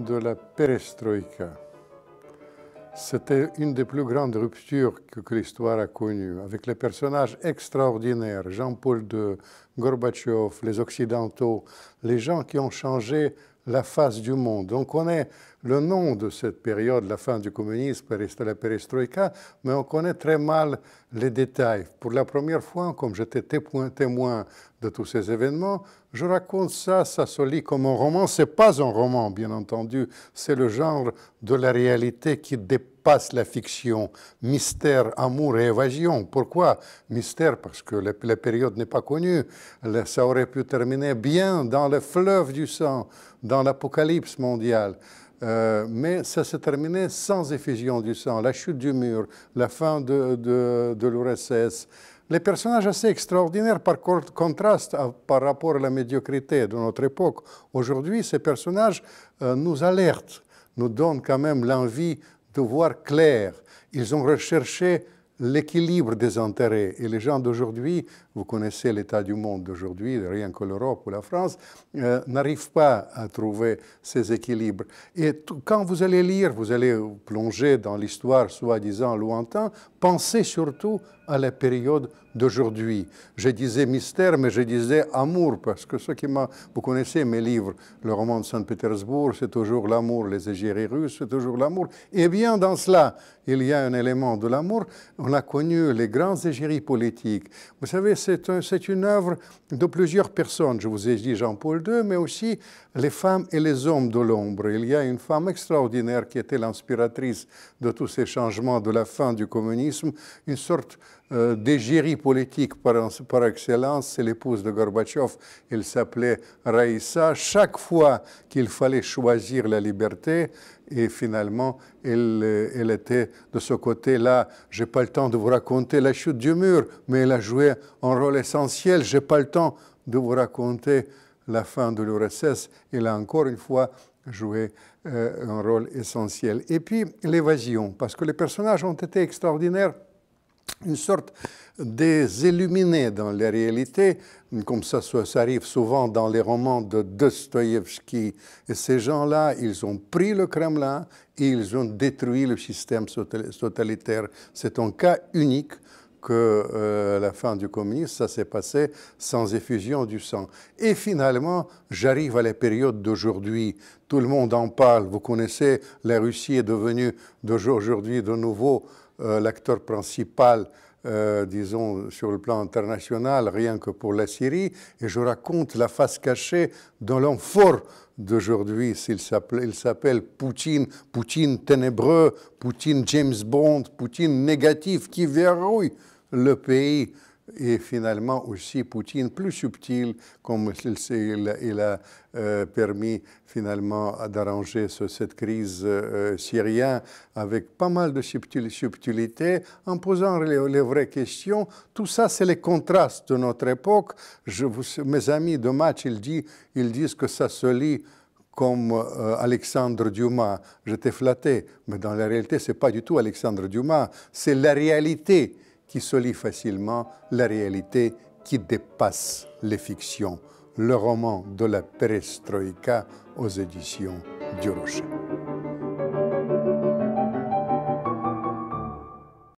de la perestroïka. C'était une des plus grandes ruptures que, l'histoire a connues, avec les personnages extraordinaires, Jean-Paul II, Gorbatchev, les Occidentaux, les gens qui ont changé la face du monde. Donc on est le nom de cette période, la fin du communisme, la perestroïka, mais on connaît très mal les détails. Pour la première fois, comme j'étais témoin de tous ces événements, je raconte ça, ça se lit comme un roman. C'est pas un roman, bien entendu. C'est le genre de la réalité qui dépasse la fiction. Mystère, amour et évasion. Pourquoi mystère Parce que la, période n'est pas connue. Ça aurait pu terminer bien dans le fleuve du sang, dans l'apocalypse mondiale. Euh, mais ça s'est terminé sans effusion du sang, la chute du mur, la fin de, l'URSS. Les personnages assez extraordinaires par contraste euh, par rapport à la médiocrité de notre époque. Aujourd'hui, ces personnages euh, nous alertent, nous donnent quand même l'envie de voir clair. Ils ont recherché l'équilibre des intérêts. Et les gens d'aujourd'hui, vous connaissez l'état du monde d'aujourd'hui, rien que l'Europe ou la France, euh, n'arrive pas à trouver ces équilibres. Et quand vous allez lire, vous allez plonger dans l'histoire soi-disant lointaine, pensez surtout à la période d'aujourd'hui. Je disais mystère, mais je disais amour, parce que ce qui m'a... Vous connaissez mes livres, le roman de Saint-Pétersbourg, c'est toujours l'amour, les égéries russes, c'est toujours l'amour. Et bien dans cela, il y a un élément de l'amour. On a connu les grandes égéries politiques. Vous savez, c'est un, une œuvre de plusieurs personnes. Je vous ai dit Jean-Paul II, mais aussi les femmes et les hommes de l'ombre. Il y a une femme extraordinaire qui était l'inspiratrice de tous ces changements de la fin du communisme, une sorte euh, des d'égérie politique par, excellence, c'est l'épouse de Gorbatchev, elle s'appelait Raïssa. Chaque fois qu'il fallait choisir la liberté, et finalement, elle, euh, était de ce côté-là. Je n'ai pas le temps de vous raconter la chute du mur, mais elle a joué un rôle essentiel. Je n'ai pas le temps de vous raconter la fin de l'URSS. Elle a encore une fois joué euh, un rôle essentiel. Et puis l'évasion, parce que les personnages ont été extraordinaires une sorte des illuminés dans la réalité, comme ça, arrive souvent dans les romans de Dostoïevski. Et ces gens-là, ils ont pris le Kremlin et ils ont détruit le système totalitaire. C'est un cas unique que euh, la fin du communisme, ça s'est passé sans effusion du sang. Et finalement, j'arrive à la période d'aujourd'hui. Tout le monde en parle. Vous connaissez, la Russie est devenue d'aujourd'hui de nouveau euh, l'acteur principal euh, disons, sur le plan international, rien que pour la Syrie, et je raconte la face cachée de l'homme fort d'aujourd'hui. Il s'appelle Poutine, Poutine ténébreux, Poutine James Bond, Poutine négatif qui verrouille le pays et finalement aussi Poutine plus subtil, comme il, a euh, permis finalement d'arranger cette crise euh, euh, syrienne avec pas mal de subtilité, en posant les, vraies questions. Tout ça, c'est les contrastes de notre époque. mes amis de match, ils, disent, que ça se lit comme Alexandre Dumas. J'étais flatté, mais dans la réalité, ce n'est pas du tout Alexandre Dumas, c'est la réalité qui se facilement la réalité qui dépasse les fictions. Le roman de la perestroïka aux éditions du Rocher.